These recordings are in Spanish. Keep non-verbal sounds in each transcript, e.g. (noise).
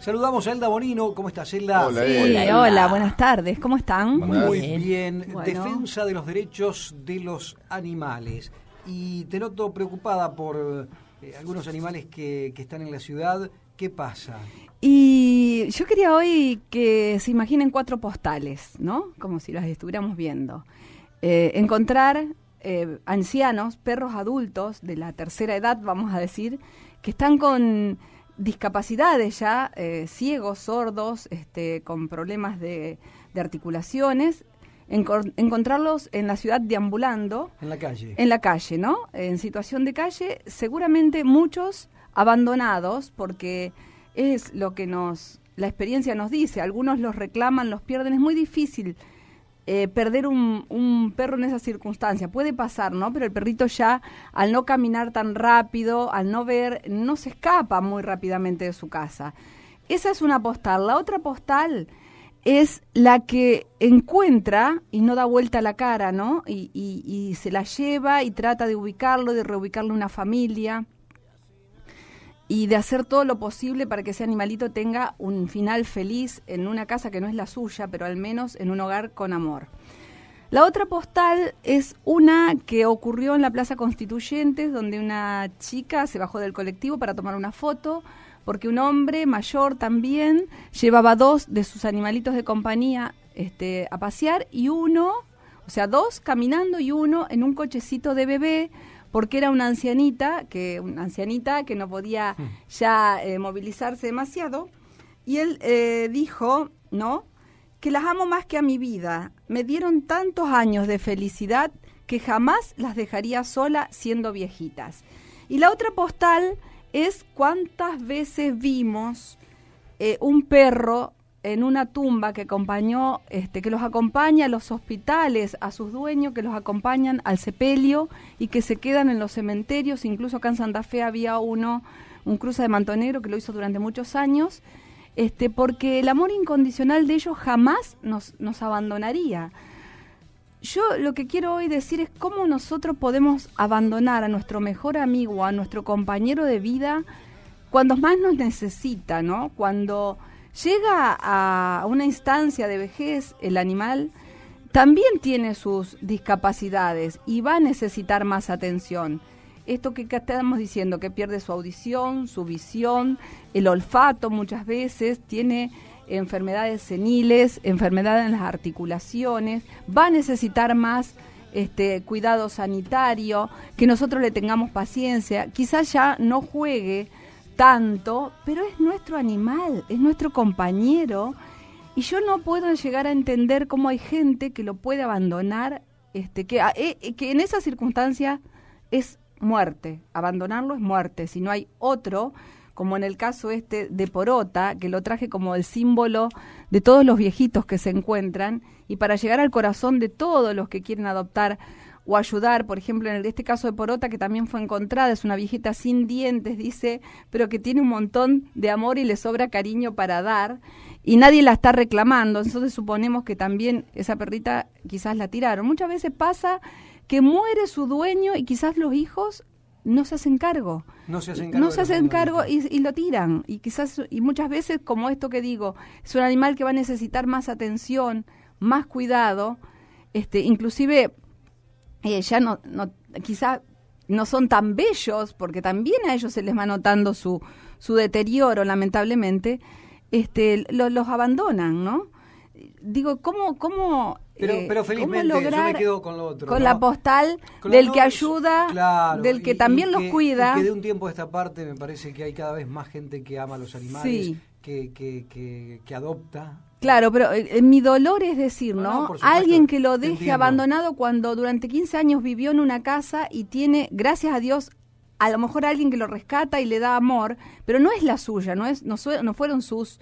Saludamos a Elda Bonino. ¿Cómo estás, Elda? Hola, hola, buenas tardes. ¿Cómo están? Muy bien. Defensa de los derechos de los animales. Y te noto preocupada por eh, algunos animales que, están en la ciudad. ¿Qué pasa? Y yo quería hoy que se imaginen cuatro postales, ¿no? Como si las estuviéramos viendo. Eh, encontrar eh, ancianos, perros adultos de la tercera edad, vamos a decir, que están con discapacidades ya, eh, ciegos, sordos, este, con problemas de, articulaciones, encontrarlos en la ciudad deambulando. En la calle. En la calle, ¿no? En situación de calle, seguramente muchos abandonados, porque es lo que nos, la experiencia nos dice, algunos los reclaman, los pierden, es muy difícil eh, perder un, perro en esa circunstancia. Puede pasar, ¿no? Pero el perrito ya, al no caminar tan rápido, al no ver, no se escapa muy rápidamente de su casa. Esa es una postal. La otra postal es la que encuentra y no da vuelta la cara, ¿no? Y, y se la lleva y trata de ubicarlo, de reubicarle una familia y de hacer todo lo posible para que ese animalito tenga un final feliz en una casa que no es la suya, pero al menos en un hogar con amor. La otra postal es una que ocurrió en la Plaza Constituyentes, donde una chica se bajó del colectivo para tomar una foto, porque un hombre mayor también llevaba dos de sus animalitos de compañía este, a pasear y uno, o sea, dos caminando y uno en un cochecito de bebé porque era una ancianita que, una ancianita que no podía hmm. ya eh, movilizarse demasiado, y él eh, dijo, ¿no? Que las amo más que a mi vida. Me dieron tantos años de felicidad que jamás las dejaría sola siendo viejitas. Y la otra postal es cuántas veces vimos eh, un perro en una tumba que acompañó, este, que los acompaña a los hospitales, a sus dueños, que los acompañan al sepelio y que se quedan en los cementerios. Incluso acá en Santa Fe había uno, un cruce de manto negro, que lo hizo durante muchos años, este, porque el amor incondicional de ellos jamás nos, nos abandonaría. Yo lo que quiero hoy decir es cómo nosotros podemos abandonar a nuestro mejor amigo, a nuestro compañero de vida, cuando más nos necesita, ¿no? Cuando llega a una instancia de vejez el animal, también tiene sus discapacidades y va a necesitar más atención. Esto que estamos diciendo, que pierde su audición, su visión, el olfato muchas veces, tiene enfermedades seniles, enfermedades en las articulaciones, va a necesitar más este, cuidado sanitario, que nosotros le tengamos paciencia, quizás ya no juegue tanto, pero es nuestro animal, es nuestro compañero. Y yo no puedo llegar a entender cómo hay gente que lo puede abandonar, este, que, ah, eh, eh, que en esa circunstancia es muerte. Abandonarlo es muerte. Si no hay otro, como en el caso este de Porota, que lo traje como el símbolo de todos los viejitos que se encuentran, y para llegar al corazón de todos los que quieren adoptar o ayudar, por ejemplo, en este caso de Porota, que también fue encontrada, es una viejita sin dientes, dice, pero que tiene un montón de amor y le sobra cariño para dar, y nadie la está reclamando, entonces suponemos que también esa perrita quizás la tiraron. Muchas veces pasa que muere su dueño y quizás los hijos no se hacen cargo. No se hacen cargo. No se hacen cargo y, y, lo tiran. Y quizás, y muchas veces, como esto que digo, es un animal que va a necesitar más atención, más cuidado. Este, inclusive ella eh, no, no, quizá no son tan bellos, porque también a ellos se les va notando su, su deterioro, lamentablemente, este, los abandonan, ¿no? Digo, ¿cómo, cómo pero, eh, pero felizmente yo me quedo con lo otro. Con la postal del que ayuda, del que también los cuida. que de un tiempo a esta parte me parece que hay cada vez más gente que ama a los animales, que, adopta Claro, pero eh, eh, mi dolor es decir, ah, ¿no? Alguien que lo deje abandonado cuando durante 15 años vivió en una casa y tiene, gracias a Dios, a lo mejor alguien que lo rescata y le da amor, pero no es la suya, no es no, no fueron sus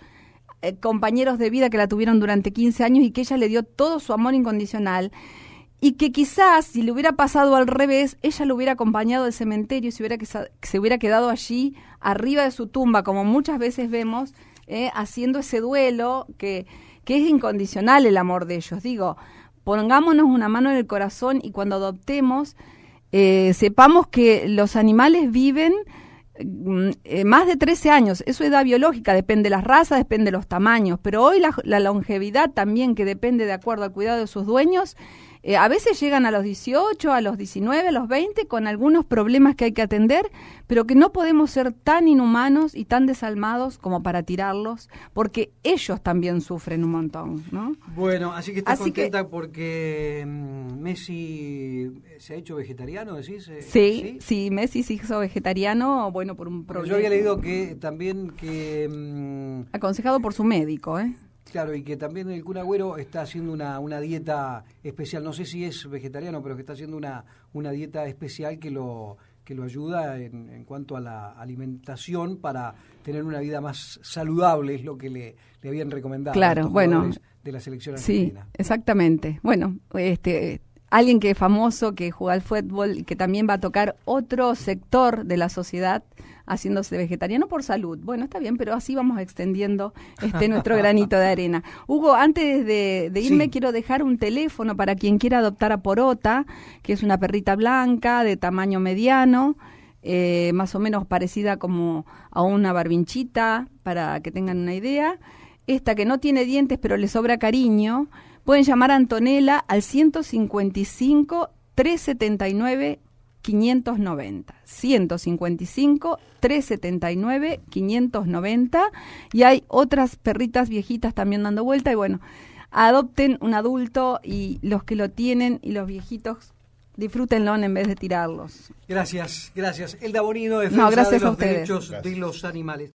eh, compañeros de vida que la tuvieron durante 15 años y que ella le dio todo su amor incondicional y que quizás si le hubiera pasado al revés, ella lo hubiera acompañado al cementerio y se hubiera, se hubiera quedado allí arriba de su tumba, como muchas veces vemos, eh, haciendo ese duelo que, que es incondicional el amor de ellos. Digo, pongámonos una mano en el corazón y cuando adoptemos, eh, sepamos que los animales viven Mm, eh, más de 13 años, eso es edad biológica, depende de las razas, depende de los tamaños, pero hoy la longevidad también, que depende de acuerdo al cuidado de sus dueños, eh, a veces llegan a los 18, a los 19, a los 20 con algunos problemas que hay que atender, pero que no podemos ser tan inhumanos y tan desalmados como para tirarlos, porque ellos también sufren un montón, ¿no? Bueno, así que estoy contenta porque mm, Messi se ha hecho vegetariano, decís? Eh, sí, sí, Messi se hizo vegetariano, bueno, por un problema. Yo había leído que también que... Mm, Aconsejado por su médico, ¿eh? Claro, y que también el Cunagüero está haciendo una, dieta especial, no sé si es vegetariano, pero que está haciendo una, una dieta especial que lo, que lo ayuda en, en, cuanto a la alimentación para tener una vida más saludable, es lo que le, habían recomendado. Claro, bueno. De la selección argentina. Sí, exactamente. Bueno, este, alguien que es famoso, que juega al fútbol y que también va a tocar otro sector de la sociedad haciéndose vegetariano por salud. Bueno, está bien, pero así vamos extendiendo este nuestro (laughs) granito de arena. Hugo, antes de, irme quiero dejar un teléfono para quien quiera adoptar a Porota, que es una perrita blanca de tamaño mediano. Eh, más o menos parecida como a una barbinchita, para que tengan una idea. Esta que no tiene dientes pero le sobra cariño, Pueden llamar a Antonella al 155 379 590. 155 379 590 y hay otras perritas viejitas también dando vuelta y bueno, adopten un adulto y los que lo tienen y los viejitos disfrútenlo en vez de tirarlos. Gracias, gracias. El Dabonino defensa de los derechos de los animales.